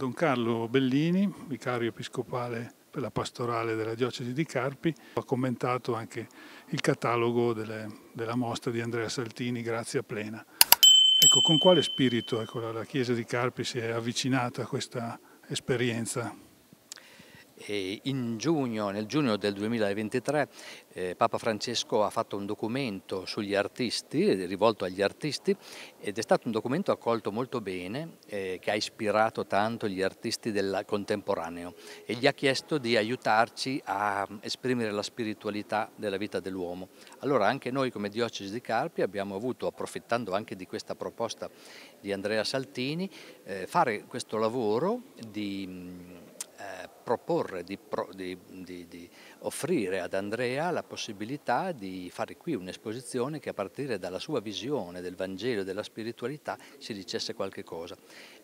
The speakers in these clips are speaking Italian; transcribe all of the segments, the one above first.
Don Carlo Bellini, vicario episcopale per la pastorale della diocesi di Carpi, ha commentato anche il catalogo delle, della mostra di Andrea Saltini, Grazia Plena. Ecco, con quale spirito ecco, la, la Chiesa di Carpi si è avvicinata a questa esperienza? in Giugno, nel giugno del 2023 eh, Papa Francesco ha fatto un documento sugli artisti, rivolto agli artisti, ed è stato un documento accolto molto bene, eh, che ha ispirato tanto gli artisti del contemporaneo e gli ha chiesto di aiutarci a esprimere la spiritualità della vita dell'uomo. Allora anche noi come Diocesi di Carpi abbiamo avuto, approfittando anche di questa proposta di Andrea Saltini, eh, fare questo lavoro di mm, eh, proporre, di, pro, di, di, di, offrire ad Andrea la possibilità di fare qui un'esposizione che a partire dalla sua visione del Vangelo e della spiritualità si dicesse qualche cosa.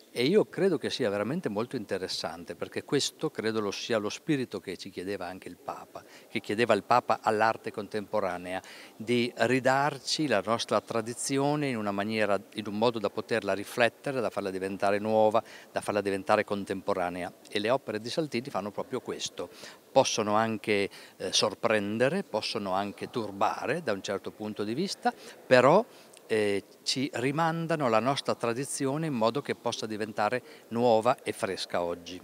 E io credo che sia veramente molto interessante perché questo credo lo sia lo spirito che ci chiedeva anche il Papa, che chiedeva il Papa all'arte contemporanea di ridarci la nostra tradizione in, una maniera, in un modo da poterla riflettere, da farla diventare nuova, da farla diventare contemporanea. E le opere di Saltini fanno proprio questo, possono anche eh, sorprendere, possono anche turbare da un certo punto di vista, però eh, ci rimandano alla nostra tradizione in modo che possa diventare nuova e fresca oggi.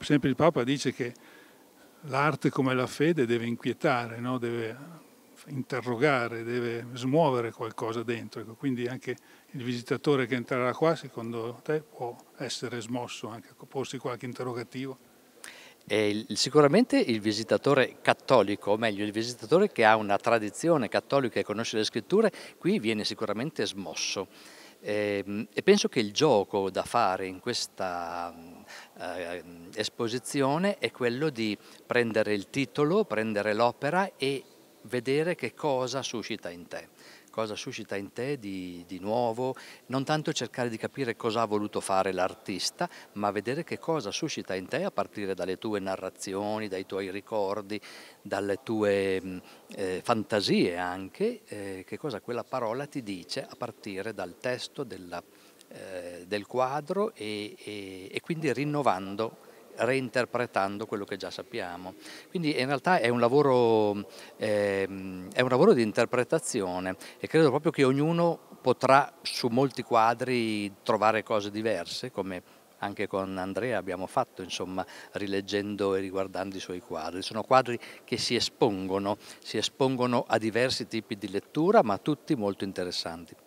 Sempre il Papa dice che l'arte come la fede deve inquietare, no? deve interrogare, deve smuovere qualcosa dentro. Ecco, quindi anche il visitatore che entrerà qua, secondo te, può essere smosso, anche porsi qualche interrogativo? Eh, il, sicuramente il visitatore cattolico, o meglio il visitatore che ha una tradizione cattolica e conosce le scritture, qui viene sicuramente smosso. E, ehm, e penso che il gioco da fare in questa eh, esposizione è quello di prendere il titolo, prendere l'opera e vedere che cosa suscita in te, cosa suscita in te di, di nuovo, non tanto cercare di capire cosa ha voluto fare l'artista, ma vedere che cosa suscita in te a partire dalle tue narrazioni, dai tuoi ricordi, dalle tue mm, eh, fantasie anche, eh, che cosa quella parola ti dice a partire dal testo della, eh, del quadro e, e, e quindi rinnovando reinterpretando quello che già sappiamo. Quindi in realtà è un lavoro, ehm, è un lavoro di interpretazione e credo proprio che ognuno potrà su molti quadri trovare cose diverse, come anche con Andrea abbiamo fatto, insomma, rileggendo e riguardando i suoi quadri. Sono quadri che si espongono, si espongono a diversi tipi di lettura, ma tutti molto interessanti.